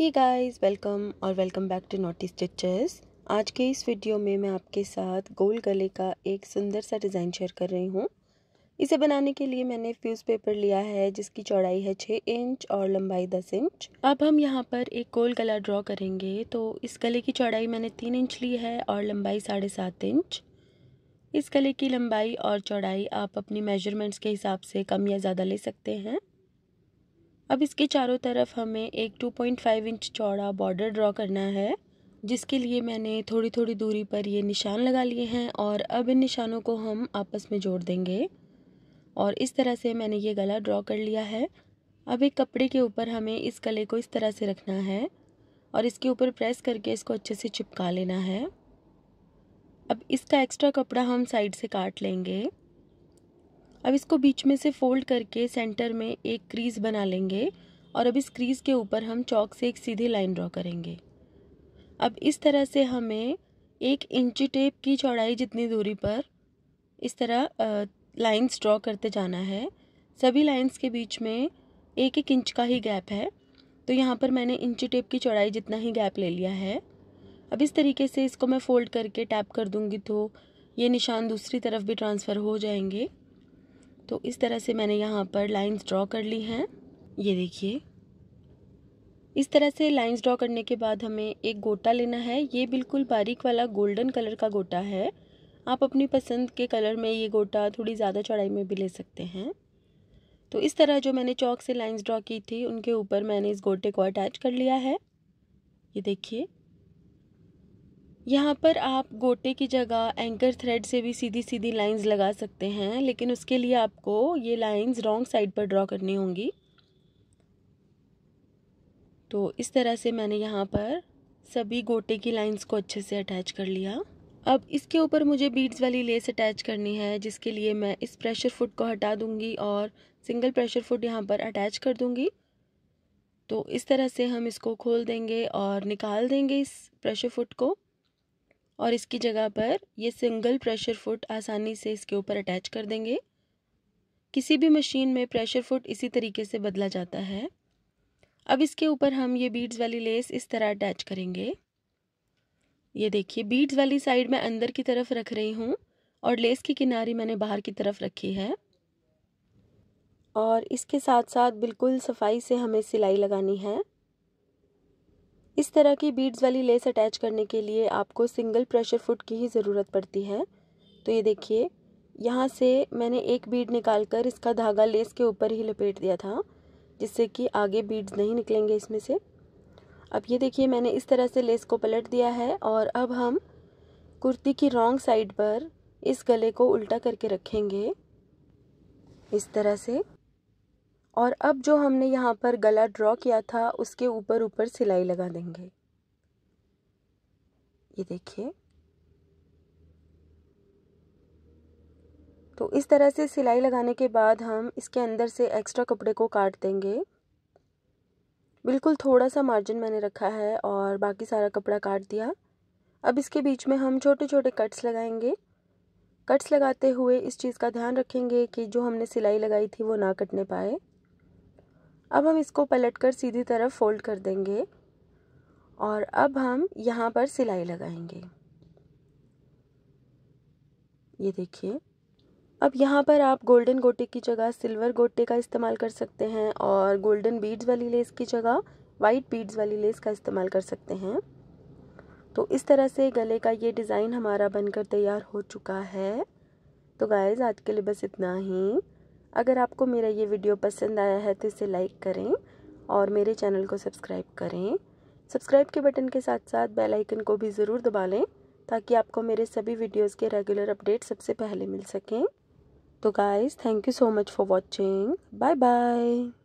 ही guys welcome और welcome back to Naughty Stitches आज के इस वीडियो में मैं आपके साथ गोल गले का एक सुंदर सा डिज़ाइन शेयर कर रही हूँ इसे बनाने के लिए मैंने फ्यूज़ पेपर लिया है जिसकी चौड़ाई है छः इंच और लंबाई दस इंच अब हम यहाँ पर एक गोल गला ड्रॉ करेंगे तो इस गले की चौड़ाई मैंने तीन इंच ली है और लंबाई साढ़े सात इंच इस गले की लंबाई और चौड़ाई आप अपनी मेजरमेंट्स के हिसाब से कम या ज़्यादा ले सकते हैं अब इसके चारों तरफ हमें एक 2.5 इंच चौड़ा बॉर्डर ड्रॉ करना है जिसके लिए मैंने थोड़ी थोड़ी दूरी पर ये निशान लगा लिए हैं और अब इन निशानों को हम आपस में जोड़ देंगे और इस तरह से मैंने ये गला ड्रॉ कर लिया है अब एक कपड़े के ऊपर हमें इस गले को इस तरह से रखना है और इसके ऊपर प्रेस करके इसको अच्छे से चिपका लेना है अब इसका एक्स्ट्रा कपड़ा हम साइड से काट लेंगे अब इसको बीच में से फोल्ड करके सेंटर में एक क्रीज बना लेंगे और अब इस क्रीज के ऊपर हम चौक से एक सीधी लाइन ड्रॉ करेंगे अब इस तरह से हमें एक इंची टेप की चौड़ाई जितनी दूरी पर इस तरह लाइंस ड्रॉ करते जाना है सभी लाइंस के बीच में एक एक इंच का ही गैप है तो यहाँ पर मैंने इंची टेप की चौड़ाई जितना ही गैप ले लिया है अब इस तरीके से इसको मैं फ़ोल्ड करके टैप कर दूँगी तो ये निशान दूसरी तरफ भी ट्रांसफ़र हो जाएंगे तो इस तरह से मैंने यहाँ पर लाइंस ड्रॉ कर ली हैं ये देखिए इस तरह से लाइंस ड्रॉ करने के बाद हमें एक गोटा लेना है ये बिल्कुल बारीक वाला गोल्डन कलर का गोटा है आप अपनी पसंद के कलर में ये गोटा थोड़ी ज़्यादा चौड़ाई में भी ले सकते हैं तो इस तरह जो मैंने चौक से लाइंस ड्रॉ की थी उनके ऊपर मैंने इस गोटे को अटैच कर लिया है ये देखिए यहाँ पर आप गोटे की जगह एंकर थ्रेड से भी सीधी सीधी लाइंस लगा सकते हैं लेकिन उसके लिए आपको ये लाइंस रॉन्ग साइड पर ड्रॉ करनी होंगी तो इस तरह से मैंने यहाँ पर सभी गोटे की लाइंस को अच्छे से अटैच कर लिया अब इसके ऊपर मुझे बीड्स वाली लेस अटैच करनी है जिसके लिए मैं इस प्रेशर फुट को हटा दूँगी और सिंगल प्रेशर फुट यहाँ पर अटैच कर दूँगी तो इस तरह से हम इसको खोल देंगे और निकाल देंगे इस प्रेशर फुट को और इसकी जगह पर ये सिंगल प्रेशर फुट आसानी से इसके ऊपर अटैच कर देंगे किसी भी मशीन में प्रेशर फुट इसी तरीके से बदला जाता है अब इसके ऊपर हम ये बीड्स वाली लेस इस तरह अटैच करेंगे ये देखिए बीड्स वाली साइड मैं अंदर की तरफ रख रही हूँ और लेस की किनारी मैंने बाहर की तरफ रखी है और इसके साथ साथ बिल्कुल सफाई से हमें सिलाई लगानी है इस तरह की बीड्स वाली लेस अटैच करने के लिए आपको सिंगल प्रेशर फुट की ही ज़रूरत पड़ती है तो ये देखिए यहाँ से मैंने एक बीड निकाल कर इसका धागा लेस के ऊपर ही लपेट दिया था जिससे कि आगे बीड्स नहीं निकलेंगे इसमें से अब ये देखिए मैंने इस तरह से लेस को पलट दिया है और अब हम कुर्ती की रॉन्ग साइड पर इस गले को उल्टा करके रखेंगे इस तरह से और अब जो हमने यहाँ पर गला ड्रॉ किया था उसके ऊपर ऊपर सिलाई लगा देंगे ये देखिए तो इस तरह से सिलाई लगाने के बाद हम इसके अंदर से एक्स्ट्रा कपड़े को काट देंगे बिल्कुल थोड़ा सा मार्जिन मैंने रखा है और बाकी सारा कपड़ा काट दिया अब इसके बीच में हम छोटे छोटे कट्स लगाएंगे कट्स लगाते हुए इस चीज़ का ध्यान रखेंगे कि जो हमने सिलाई लगाई थी वो ना कटने पाए अब हम इसको पलट कर सीधी तरफ फोल्ड कर देंगे और अब हम यहाँ पर सिलाई लगाएंगे ये देखिए अब यहाँ पर आप गोल्डन गोटे की जगह सिल्वर गोटे का इस्तेमाल कर सकते हैं और गोल्डन बीड्स वाली लेस की जगह वाइट बीड्स वाली लेस का इस्तेमाल कर सकते हैं तो इस तरह से गले का ये डिज़ाइन हमारा बनकर तैयार हो चुका है तो गाइज़ आज के लिए बस इतना ही अगर आपको मेरा ये वीडियो पसंद आया है तो इसे लाइक करें और मेरे चैनल को सब्सक्राइब करें सब्सक्राइब के बटन के साथ साथ बेल आइकन को भी ज़रूर दबा लें ताकि आपको मेरे सभी वीडियोस के रेगुलर अपडेट सबसे पहले मिल सकें तो guys thank you so much for watching bye bye